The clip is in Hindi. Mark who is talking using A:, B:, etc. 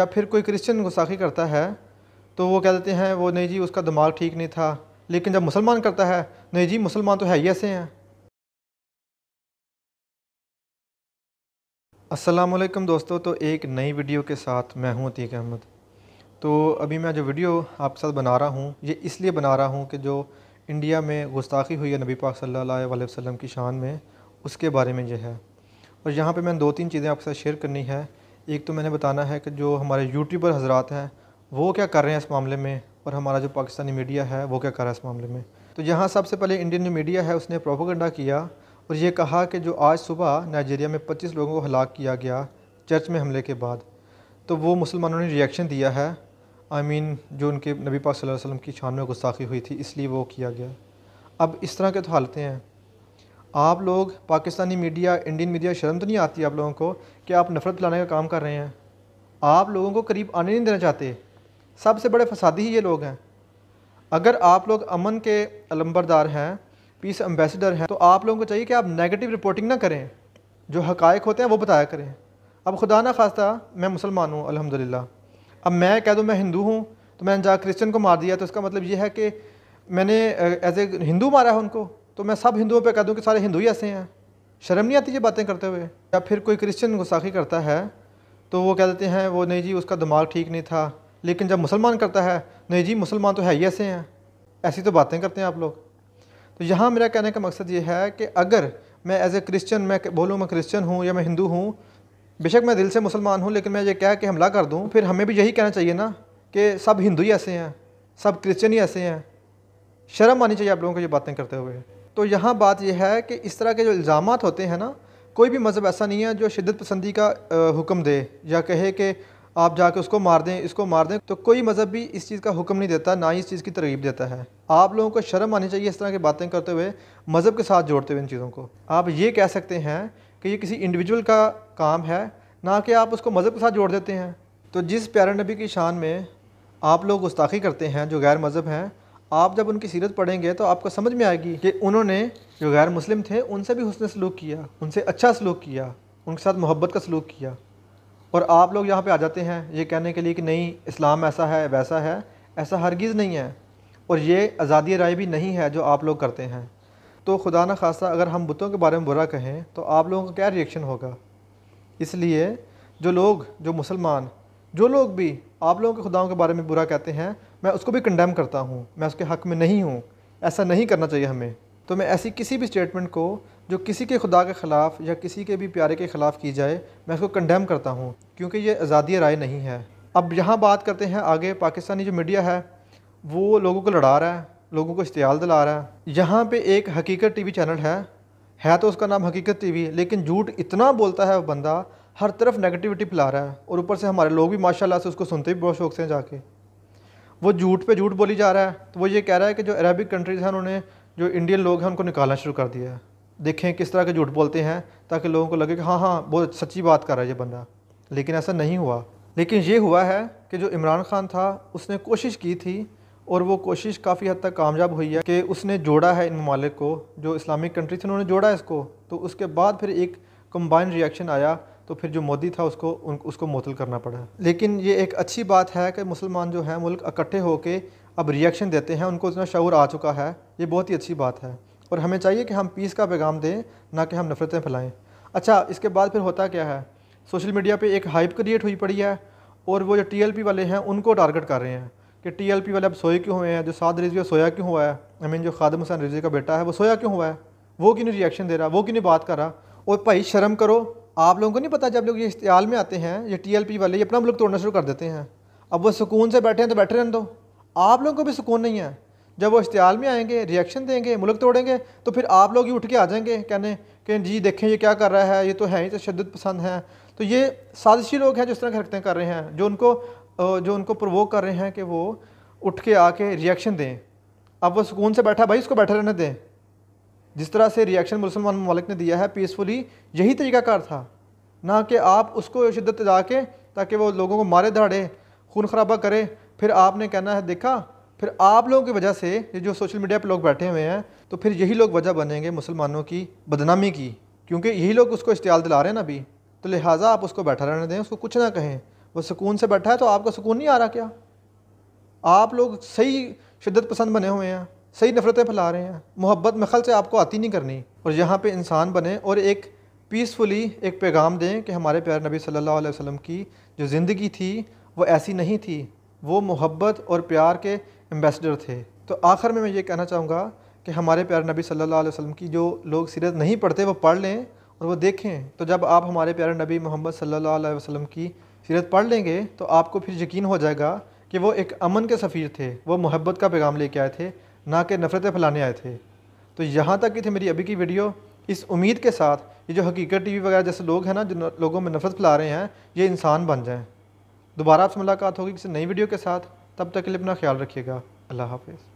A: या फिर कोई क्रिश्चियन गुस्साखी करता है तो वो कह देते हैं वो नहीं जी उसका दिमाग ठीक नहीं था लेकिन जब मुसलमान करता है नहीं जी मुसलमान तो है ही ऐसे हैं असलम दोस्तों तो एक नई वीडियो के साथ मैं हूं अतीक अहमद तो अभी मैं जो वीडियो आपके साथ बना रहा हूं ये इसलिए बना रहा हूं कि जो इंडिया में गुस्ताखी हुई है नबी पाक सल्लल्लाहु अलैहि वसल्लम की शान में उसके बारे में यह है और यहाँ पर मैंने दो तीन चीज़ें आपके साथ शेयर करनी है एक तो मैंने बताना है कि जो हमारे यूट्यूबर हजरात हैं वो क्या कर रहे हैं इस मामले में और हमारा जो पाकिस्तानी मीडिया है वो क्या कर रहा है इस मामले में तो यहाँ सबसे पहले इंडियन जो मीडिया है उसने प्रोपोगंडा किया और ये कहा कि जो आज सुबह नाइजीरिया में 25 लोगों को हलाक किया गया चर्च में हमले के बाद तो वो मुसलमानों ने रिएक्शन दिया है आई I मीन mean, जो उनके नबी पाक सल्लल्लाहु अलैहि वसल्लम की शान में गुस्ताखी हुई थी इसलिए वो किया गया अब इस तरह के तो हालतें हैं आप लोग पाकिस्तानी मीडिया इंडियन मीडिया शर्म तो नहीं आती आप लोगों को कि आप नफ़रत फैलाने का काम कर रहे हैं आप लोगों को करीब आने नहीं देना चाहते सबसे बड़े फसादी ही ये लोग हैं अगर आप लोग अमन के अलम्बरदार हैं पीस एम्बेसडर हैं तो आप लोगों को चाहिए कि आप नेगेटिव रिपोर्टिंग ना करें जो हकायक होते हैं वो बताया करें अब खुदा ना खास्ता मैं मुसलमान हूँ अलहमदिल्ला अब मैं कह दूँ मैं हिंदू हूँ तो मैंने जा क्रिश्चन को मार दिया तो इसका मतलब ये है कि मैंने एज ए हिंदू मारा है उनको तो मैं सब हिंदुओं पे कह दूं कि सारे हिंदू ही ऐसे हैं शर्म नहीं आती ये बातें करते हुए या फिर कोई क्रिश्चियन गुस्साखी करता है तो वो कह देते हैं वो नहीं जी उसका दिमाग ठीक नहीं था लेकिन जब मुसलमान करता है नहीं जी मुसलमान तो है ही ऐसे हैं ऐसी तो बातें करते हैं आप लोग तो यहाँ मेरा कहने का मकसद ये है कि अगर मैं एज़ ए क्रिश्चियन मैं बोलूँ मैं क्रिश्चियन हूँ या मैं हिंदू हूँ बेशक मैं दिल से मुसलमान हूँ लेकिन मैं ये कह के हमला कर दूँ फिर हमें भी यही कहना चाहिए ना कि सब हिंदू ही ऐसे हैं सब क्रिश्चियन ही ऐसे हैं शर्म आनी चाहिए आप लोगों को ये बातें करते हुए तो यहाँ बात यह है कि इस तरह के जो इल्ज़ाम होते हैं ना कोई भी मज़हब ऐसा नहीं है जो शदत पसंदी का हुक्म दे या कहे कि आप जाके उसको मार दें इसको मार दें तो कोई मज़हब भी इस चीज़ का हुक्म नहीं देता ना ही इस चीज़ की तरगीब देता है आप लोगों को शर्म आनी चाहिए इस तरह की बातें करते हुए मज़हब के साथ जोड़ते हुए इन चीज़ों को आप ये कह सकते हैं कि ये किसी इंडिविजुअल का काम है ना कि आप उसको मज़हब के साथ जोड़ देते हैं तो जिस प्यारे नबी की शान में आप लोग गुस्ताखी करते हैं जो गैर मज़हब हैं आप जब उनकी सीरत पढ़ेंगे तो आपको समझ में आएगी कि उन्होंने जो गैर मुस्लिम थे उनसे भी हसन सलूक किया उनसे अच्छा सलूक किया उनके साथ मोहब्बत का सलूक किया और आप लोग यहाँ पे आ जाते हैं ये कहने के लिए कि नहीं इस्लाम ऐसा है वैसा है ऐसा हरगिज़ नहीं है और ये आज़ादी राय भी नहीं है जो आप लोग करते हैं तो खुदा न खासा अगर हम बुतों के बारे में बुरा कहें तो आप लोगों का क्या रिएक्शन होगा इसलिए जो लोग जो मुसलमान जो लोग भी आप लोगों के खुदाओं के बारे में बुरा कहते हैं मैं उसको भी कंडेम करता हूँ मैं उसके हक़ में नहीं हूँ ऐसा नहीं करना चाहिए हमें तो मैं ऐसी किसी भी स्टेटमेंट को जो किसी के खुदा के ख़िलाफ़ या किसी के भी प्यारे के ख़िलाफ़ की जाए मैं उसको कंडेम करता हूँ क्योंकि ये आज़ादी राय नहीं है अब यहाँ बात करते हैं आगे पाकिस्तानी जो मीडिया है वो लोगों को लड़ा रहा है लोगों को इश्तियाल दिला रहा है यहाँ पे एक हकीकत टीवी चैनल है है तो उसका नाम हकीकत टीवी लेकिन झूठ इतना बोलता है वो बंदा हर तरफ नेगेटिविटी पिला रहा है और ऊपर से हमारे लोग भी माशाल्लाह से उसको सुनते भी बहुत शौक से जाके वो झूठ पे झूठ बोली जा रहा है तो वो ये कह रहा है कि जो अरबिक कंट्रीज़ हैं उन्होंने जो इंडियन लोग हैं उनको निकालना शुरू कर दिया है देखें किस तरह के झूठ बोलते हैं ताकि लोगों को लगे कि हाँ हाँ बहुत सच्ची बात कर रहा है ये बंदा लेकिन ऐसा नहीं हुआ लेकिन ये हुआ है कि जो इमरान खान था उसने कोशिश की थी और वो कोशिश काफ़ी हद तक कामयाब हुई है कि उसने जोड़ा है इन ममालिक को जो इस्लामिक कंट्री थी उन्होंने जोड़ा है इसको तो उसके बाद फिर एक कम्बाइंड रिएक्शन आया तो फिर जो मोदी था उसको उन, उसको मुतल करना पड़ा लेकिन ये एक अच्छी बात है कि मुसलमान जो हैं मुल्क इकट्ठे होकर अब रिएक्शन देते हैं उनको इतना शूर आ चुका है ये बहुत ही अच्छी बात है और हमें चाहिए कि हम पीस का पैगाम दें ना कि हम नफ़रतें फैलाएँ अच्छा इसके बाद फिर होता क्या है सोशल मीडिया पर एक हाइप क्रिएट हुई पड़ी है और वो जो पी वाले हैं उनको टारगेट कर रहे हैं कि पी वाले अब सोए क्यों हुए हैं जो साद रिजवी सोया क्यों हुआ है आई मीन जो खादम हुसैन रिजवी का बेटा है वो सोया क्यों हुआ है वो क्यों रिएक्शन दे रहा है वो क्यों बात कर रहा और भाई शर्म करो आप लोगों को नहीं पता जब लोग ये इश्तियाल में आते हैं ये टीएलपी वाले ये अपना मुल्क तोड़ना शुरू कर देते हैं अब वो सुकून से बैठे हैं तो बैठे रहने दो आप लोगों को भी सुकून नहीं है जब वो इश्तियाल में आएंगे रिएक्शन देंगे मुल्क तोड़ेंगे तो फिर आप लोग ही उठ के आ जाएंगे कहने कि जी देखें ये क्या कर रहा है ये तो है ही तशद पसंद है तो ये साजिशी लोग हैं जो इस तरह की हरकतें कर रहे हैं जो उनको जो उनको प्रवोक कर रहे हैं कि वो उठ के आके रिएक्शन दें अब वो सुकून से बैठा भाई उसको बैठे रहने दें जिस तरह से रिएक्शन मुसलमान ममालिक ने दिया है पीसफुली यही तरीक़ाकार था ना कि आप उसको शिद्दत जा के ताकि वो लोगों को मारे धाड़े खून खराबा करे फिर आपने कहना है देखा फिर आप लोगों की वजह से ये जो सोशल मीडिया पर लोग बैठे हुए हैं तो फिर यही लोग वजह बनेंगे मुसलमानों की बदनामी की क्योंकि यही लोग उसको इश्तियाल दिला रहे हैं ना अभी तो लिहाजा आप उसको बैठा रहने दें उसको कुछ ना कहें वो सुकून से बैठा है तो आपका सुकून नहीं आ रहा क्या आप लोग सही शिद्दत पसंद बने हुए हैं सही नफ़रतें फैला रहे हैं मोहब्बत मखल से आपको आती नहीं करनी और यहाँ पे इंसान बने और एक पीसफुली एक पैगाम दें कि हमारे प्यारे नबी सल्लल्लाहु अलैहि वसल्लम की जो ज़िंदगी थी वो ऐसी नहीं थी वो मोहब्बत और प्यार के एम्बेसडर थे तो आखिर में मैं ये कहना चाहूँगा कि हमारे प्यारे नबी सल्लल्लाहु अलैहि वसल्लम की जो लोग सीरत नहीं पढ़ते वो पढ़ लें और वो देखें तो जब आप हमारे प्यारे नबी मोहम्मद सल्लल्लाहु अलैहि वसल्लम की सीरत पढ़ लेंगे तो आपको फिर यकीन हो जाएगा कि वो एक अमन के सफ़ीर थे वो मोहब्बत का पैगाम लेके आए थे ना कि नफ़रतें फैलाने आए थे तो यहाँ तक की थी मेरी अभी की वीडियो इस उम्मीद के साथ ये जो हकीकत टीवी वगैरह जैसे लोग हैं ना जो लोगों में नफ़रत फैला रहे हैं ये इंसान बन जाएँ दोबारा आपसे मुलाकात होगी किसी नई वीडियो के साथ तब तक के लिए अपना ख्याल रखिएगा अल्लाह हाफिज़